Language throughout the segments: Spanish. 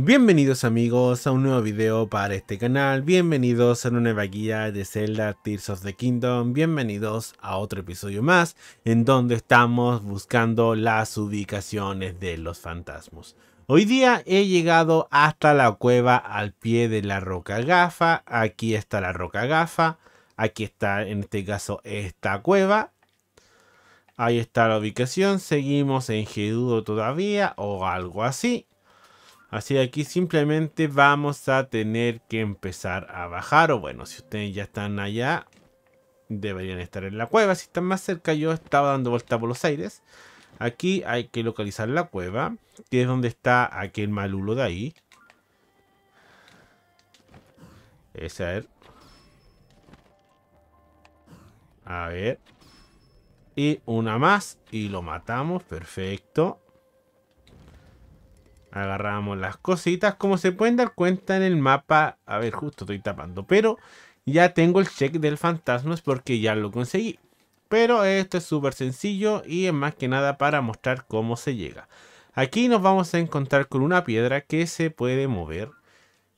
Bienvenidos amigos a un nuevo video para este canal, bienvenidos a una nueva guía de Zelda Tears of the Kingdom, bienvenidos a otro episodio más en donde estamos buscando las ubicaciones de los fantasmas. Hoy día he llegado hasta la cueva al pie de la roca gafa, aquí está la roca gafa, aquí está en este caso esta cueva, ahí está la ubicación, seguimos en Gedudo todavía o algo así. Así que aquí simplemente vamos a tener que empezar a bajar. O bueno, si ustedes ya están allá, deberían estar en la cueva. Si están más cerca, yo estaba dando vuelta por los aires. Aquí hay que localizar la cueva, que es donde está aquel malulo de ahí. Ese, a ver. A ver. Y una más. Y lo matamos. Perfecto. Agarramos las cositas. Como se pueden dar cuenta en el mapa. A ver, justo estoy tapando. Pero ya tengo el check del fantasma es porque ya lo conseguí. Pero esto es súper sencillo y es más que nada para mostrar cómo se llega. Aquí nos vamos a encontrar con una piedra que se puede mover.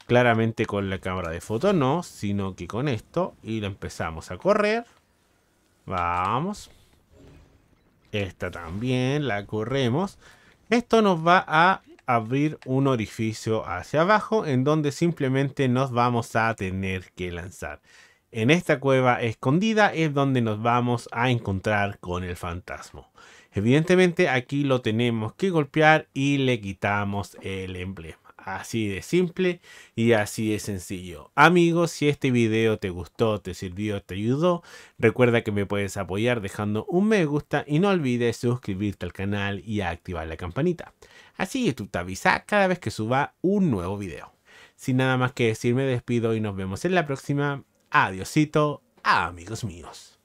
Claramente con la cámara de foto no, sino que con esto. Y la empezamos a correr. Vamos. Esta también la corremos. Esto nos va a abrir un orificio hacia abajo en donde simplemente nos vamos a tener que lanzar. En esta cueva escondida es donde nos vamos a encontrar con el fantasma. Evidentemente aquí lo tenemos que golpear y le quitamos el emblema. Así de simple y así de sencillo. Amigos, si este video te gustó, te sirvió, te ayudó, recuerda que me puedes apoyar dejando un me gusta y no olvides suscribirte al canal y activar la campanita. Así tú te avisa cada vez que suba un nuevo video. Sin nada más que decir, me despido y nos vemos en la próxima. Adiosito, amigos míos.